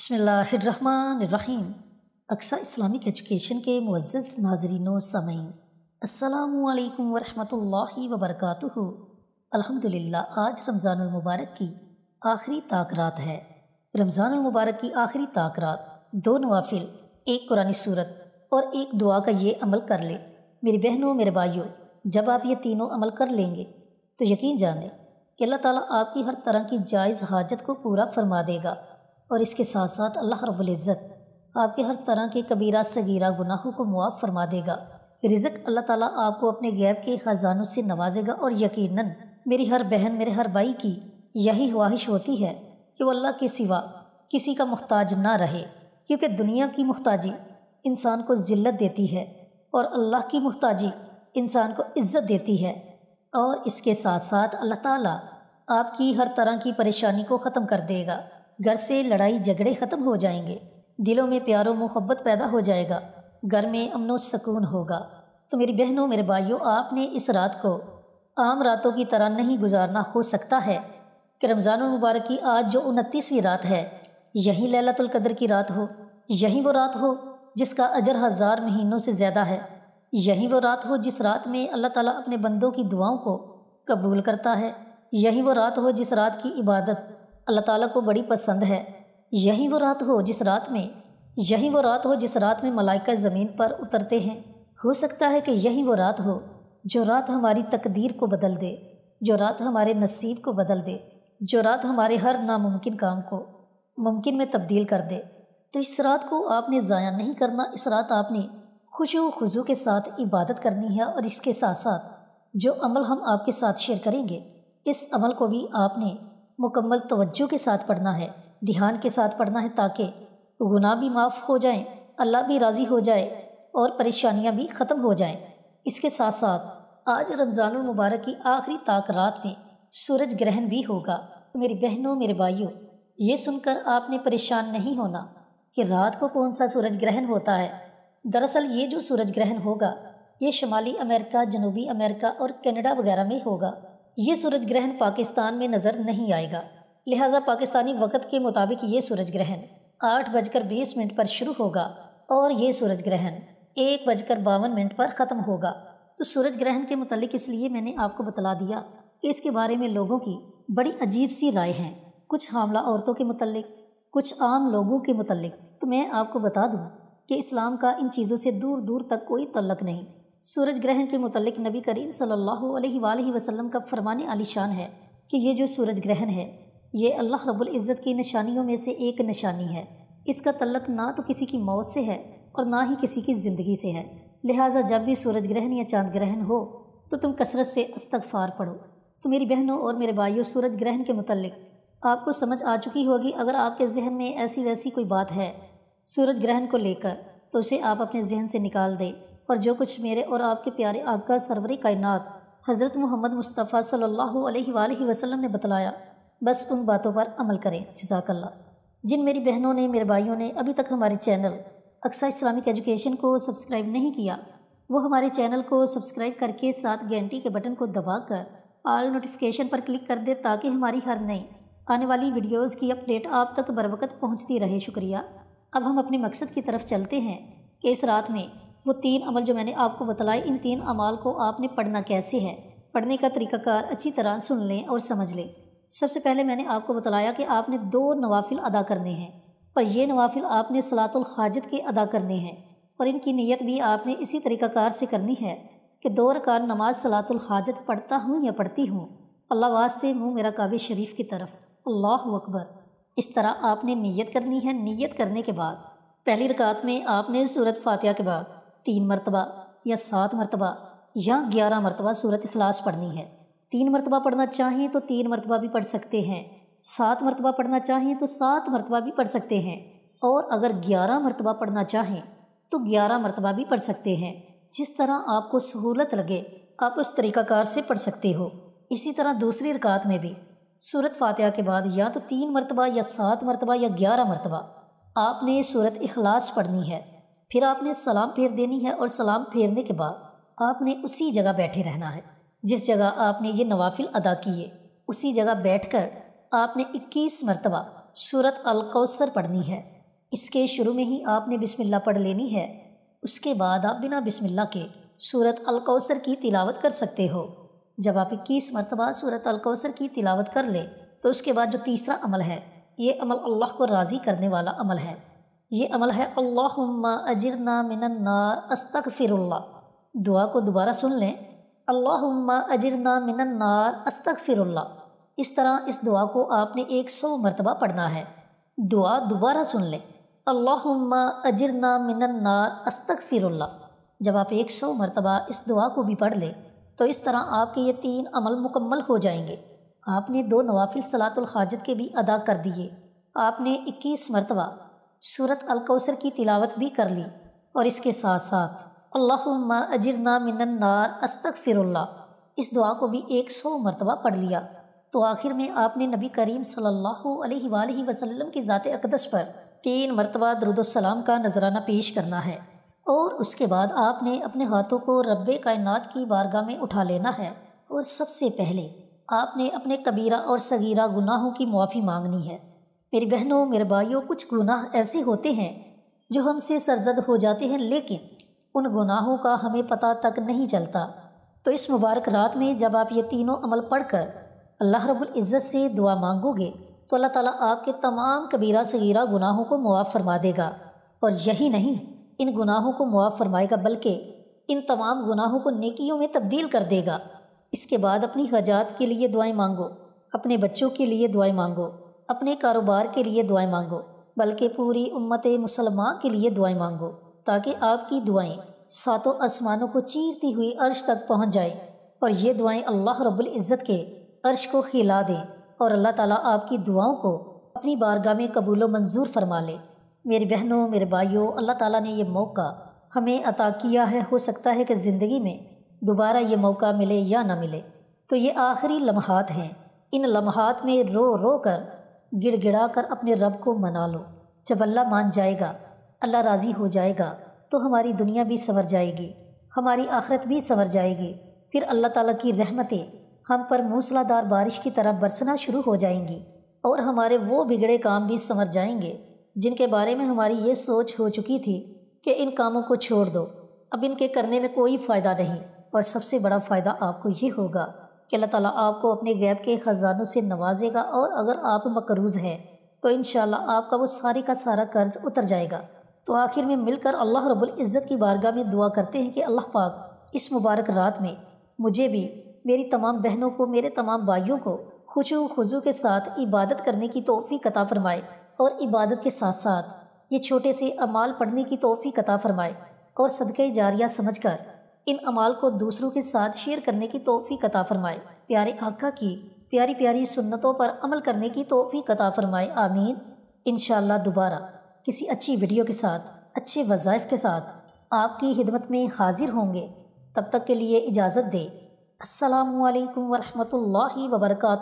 बसमीम Aqsa Islamic education के मुज्ज़ नाजरीन समय अल्लाम वरहमल वबरक अलहमदिल्ला आज रमज़ानमबारक की आखिरी ताकरात है रमज़ानमबारक की आखिरी ताकरात दो नवाफिल एक कुरानी सूरत और एक दुआ का ये अमल कर ले मेरी बहनों मेरे भाइयों जब आप ये तीनों अमल कर लेंगे तो यकीन जानें कि अल्लाह ताली आपकी हर तरह की जायज़ हाजत को पूरा फरमा देगा और इसके साथ साथ अल्लाह रब्ज़त आपके हर तरह के कबीरा सगीरा गुनाहों को मुआफ़ फरमा देगा रिजक अल्लाह ताला आपको अपने गैब के ख़जानों से नवाजेगा और यकीनन मेरी हर बहन मेरे हर भाई की यही ख्वाहिश होती है कि वो अल्लाह के सिवा किसी का मुहताज ना रहे क्योंकि दुनिया की मुहताजी इंसान को ज़िल्लत देती है और अल्लाह की मुहताजी इंसान को इज़्ज़त देती है और इसके साथ साथ अल्लाह ताला आपकी हर तरह की परेशानी को ख़त्म कर देगा घर से लड़ाई झगड़े ख़त्म हो जाएंगे दिलों में प्यारो मोहब्बत पैदा हो जाएगा घर में अमनो सुकून होगा तो मेरी बहनों मेरे भाइयों आपने इस रात को आम रातों की तरह नहीं गुजारना हो सकता है कि रमज़ान मुबारक की आज जो उनतीसवीं रात है यही लैलतुल्कदर की रात हो यही वो रात हो जिसका अजर हज़ार महीनों से ज़्यादा है यही वो रात हो जिस रात में अल्लाह ताला अपने बंदों की दुआओं को कबूल करता है यही वो रात हो जिस रात की इबादत अल्लाह ताला को बड़ी पसंद है यही वो रात हो जिस रात में यही वो रात हो जिस रात में मलाइका ज़मीन पर उतरते हैं हो सकता है कि यही वो रात हो जो रात हमारी तकदीर को बदल दे जो रात हमारे नसीब को बदल दे जो रात हमारे हर नामुमकिन काम को मुमकिन में तब्दील कर दे तो इस रात को आपने ज़ाया नहीं करना इस रात आपने खुशो खुजू के साथ इबादत करनी है और इसके साथ साथ जो अमल हम आपके साथ शेयर करेंगे इस अमल को भी आपने मुकम्मल तवज्जो के साथ पढ़ना है ध्यान के साथ पढ़ना है ताकि गुनाह भी माफ़ हो जाएं, अल्लाह भी राज़ी हो जाए और परेशानियां भी ख़त्म हो जाएं। इसके साथ साथ आज रमज़ान मुबारक की आखिरी ताक रात में सूरज ग्रहण भी होगा मेरी बहनों मेरे भाइयों ये सुनकर आपने परेशान नहीं होना कि रात को कौन सा सूरज ग्रहण होता है दरअसल ये जो सूरज ग्रहण होगा ये शुमाली अमेरिका जनूबी अमेरिका और कनाडा वगैरह में होगा ये सूरज ग्रहण पाकिस्तान में नज़र नहीं आएगा लिहाजा पाकिस्तानी वक्त के मुताबिक ये सूरज ग्रहण आठ बजकर बीस मिनट पर शुरू होगा और ये सूरज ग्रहण एक बजकर बावन मिनट पर ख़त्म होगा तो सूरज ग्रहण के मतलब इसलिए मैंने आपको बतला दिया इसके बारे में लोगों की बड़ी अजीब सी राय है कुछ हामला औरतों के मतलब कुछ आम लोगों के मतलब तो मैं आपको बता दूँ कि इस्लाम का इन चीज़ों से दूर दूर तक कोई तल्लक नहीं सूरज ग्रहण के मतलब नबी करीम सल्लल्लाहु अलैहि वसल्लम का फरमान आलिशान है कि ये जो सूरज ग्रहण है ये अल्लाह रब्बुल इज़्ज़त की निशानियों में से एक निशानी है इसका तल्लक ना तो किसी की मौत से है और ना ही किसी की ज़िंदगी से है लिहाजा जब भी सूरज ग्रहण या चांद ग्रहण हो तो तुम कसरत से अस्तगफार पढ़ो तो मेरी बहनों और मेरे भाइयों सूरज ग्रहण के मतलब आपको समझ आ चुकी होगी अगर आपके जहन में ऐसी वैसी कोई बात है सूरज ग्रहण को लेकर तो उसे आप अपने जहन से निकाल दें और जो कुछ मेरे और आपके प्यारे आका सरवरी कायनात हज़रत मोहम्मद मुस्तफ़ा सल्लल्लाहु अलैहि वसल्लम ने बतलाया बस उन बातों पर अमल करें जजाकल्ला जिन मेरी बहनों ने मेरे भाइयों ने अभी तक हमारे चैनल अक्सा इस्लामिक एजुकेशन को सब्सक्राइब नहीं किया वो हमारे चैनल को सब्सक्राइब करके साथ घंटी के बटन को दबाकर ऑल नोटिफिकेशन पर क्लिक कर दे ताकि हमारी हर नई आने वाली वीडियोस की अपडेट आप तक बर वक्त पहुँचती रहे शुक्रिया अब हम अपने मकसद की तरफ चलते हैं कि इस रात में वो तीन अमल जो मैंने आपको बतलाए इन तीन अमाल को आपने पढ़ना कैसे है पढ़ने का तरीक़ाकार अच्छी तरह सुन लें और समझ लें सबसे पहले मैंने आपको बताया कि आपने दो नवाफिल अदा करने हैं और ये नवाफिल आपने सलातुल हाजत के अदा करने हैं और इनकी नीयत भी आपने इसी तरीक़ाकार से करनी है कि दो रकार नमाज सलातुल हाजत पढ़ता हूँ या पढ़ती हूँ अल्लाह वास्ते हूँ मेरा काब शरीफ की तरफ अल्लाह अकबर इस तरह आपने नीयत करनी है नीयत करने के बाद पहली रकात में आपने सूरत फातिहा के बाद तीन मरतबा या सात मरतबा या ग्यारह मरतबा सूरत अखलास पढ़नी है तीन मरतबा पढ़ना चाहें तो तीन मरतबा भी पढ़ सकते हैं सात मरतबा पढ़ना चाहें तो सात मरतबा भी पढ़ सकते हैं और अगर ग्यारह मरतबा पढ़ना चाहें तो ग्यारह मरतबा भी पढ़ सकते हैं जिस तरह आपको सहूलत लगे आप उस तरीक़ाकार से पढ़ सकते हो इसी तरह दूसरी रकात में भी सूरत फातह के बाद या तो तीन मरतबा या सात मरतबा या ग्यारह मरतबा आपने सूरत अखलास पढ़नी है फिर आपने सलाम फेर देनी है और सलाम फेरने के बाद आपने उसी जगह बैठे रहना है जिस जगह आपने ये नवाफिल अदा किए उसी जगह बैठकर आपने 21 मरतबा सूरत कौसर पढ़नी है इसके शुरू में ही आपने बिस्मिल्लाह पढ़ लेनी है उसके बाद आप बिना बिस्मिल्लाह के सूरत कौसर की तिलावत कर सकते हो जब आप इक्कीस मरतबा सूरत कौसर की तिलावत कर लें तो उसके बाद जो तीसरा अमल है ये अमल अल्लाह को राज़ी करने वाला अमल है ये अमल है अल्लाहुम्मा अजरना मिनन्नार अस्तगफिरुल्ला दुआ को दोबारा सुन लें अल्लाहुम्मा अजरना मिनन्नार अस्तगफिरुल्ला इस तरह इस दुआ को आपने एक सौ मरतबा पढ़ना है दुआ दोबारा सुन लें अल्लाहुम्मा अजरना मिनन्नार अस्तगफिरुल्ला जब आप एक सौ मरतबा इस दुआ को भी पढ़ लें तो इस तरह आपके ये तीन अमल मुकम्मल हो जाएंगे आपने दो नवाफिल सलातुल हाजत के भी अदा कर दिए आपने इक्कीस मरतबा सूरत अलकौसर की तिलावत भी कर ली और इसके साथ साथ अल्लाहुम्मा अजरना मिनन्नार अस्तक फिरल्ला इस दुआ को भी एक सौ मरतबा पढ़ लिया तो आखिर में आपने नबी करीम सल्लल्लाहु अलैहि वसल्लम की ज़ात अकदस पर तीन मरतबा दरुदसलाम का नजराना पेश करना है और उसके बाद आपने अपने हाथों को रब कायनात की बारगाह में उठा लेना है और सबसे पहले आपने अपने कबीरा और सगीरा गुनाहों की मुआफ़ी मांगनी है मेरी बहनों मेरे भाइयों कुछ गुनाह ऐसे होते हैं जो हमसे सरजद हो जाते हैं लेकिन उन गुनाहों का हमें पता तक नहीं चलता तो इस मुबारक रात में जब आप ये तीनों अमल पढ़कर अल्लाह रब्बुल इज़्ज़त से दुआ मांगोगे तो अल्लाह ताला आपके तमाम कबीरा सगीरा गुनाहों को मुआफ़ फरमा देगा और यही नहीं इन गुनाहों को मुआफ़ फरमाएगा बल्कि इन तमाम गुनाहों को नेकियों में तब्दील कर देगा इसके बाद अपनी हजात के लिए दुआएं मांगो अपने बच्चों के लिए दुआएं मांगो अपने कारोबार के लिए दुआएं मांगो बल्कि पूरी उम्मत मुसलमान के लिए दुआएं मांगो ताकि आपकी दुआएं सातों आसमानों को चीरती हुई अर्श तक पहुंच जाए और ये दुआएं अल्लाह रब्बुल इज़्ज़त के अर्श को खिला दें और अल्लाह ताला आपकी दुआओं को अपनी बारगाह में कबूल मंजूर फरमा ले मेरी बहनों मेरे भाइयों अल्लाह ताला ने यह मौका हमें अता किया है हो सकता है कि ज़िंदगी में दोबारा ये मौका मिले या ना मिले तो ये आखिरी लम्हात हैं इन लम्हात में रो रो कर गिड़गिड़ा कर अपने रब को मना लो जब अल्लाह मान जाएगा अल्लाह राज़ी हो जाएगा तो हमारी दुनिया भी संवर जाएगी हमारी आखरत भी संवर जाएगी फिर अल्लाह ताला की रहमतें हम पर मूसलाधार बारिश की तरह बरसना शुरू हो जाएंगी और हमारे वो बिगड़े काम भी संवर जाएंगे जिनके बारे में हमारी ये सोच हो चुकी थी कि इन कामों को छोड़ दो अब इनके करने में कोई फ़ायदा नहीं और सबसे बड़ा फ़ायदा आपको ये होगा कि अल्लाह ताला आपको अपने गैब के ख़जानों से नवाजेगा और अगर आप मकरूज़ हैं तो इन शाला आपका वो सारे का सारा कर्ज उतर जाएगा तो आखिर में मिलकर अल्लाह रब्बुल इज़्ज़त की बारगाह में दुआ करते हैं कि अल्लाह पाक इस मुबारक रात में मुझे भी मेरी तमाम बहनों को मेरे तमाम भाइयों को खुश व खुजू के साथ इबादत करने की तोहफ़ी कता फरमाए और इबादत के साथ साथ ये छोटे से अमाल पढ़ने की तोहफ़ी कता फरमाए और सदक़ जारिया समझ कर इन अमाल को दूसरों के साथ शेयर करने की तोहफ़ी कता फरमाए प्यारे आका की प्यारी प्यारी सुन्नतों पर अमल करने की तोहफ़ी कता फरमाए आमीन इन दोबारा किसी अच्छी वीडियो के साथ अच्छे वज़ाइफ के साथ आपकी हिदमत में हाजिर होंगे तब तक के लिए इजाज़त दें असलकम वरहमल वर्का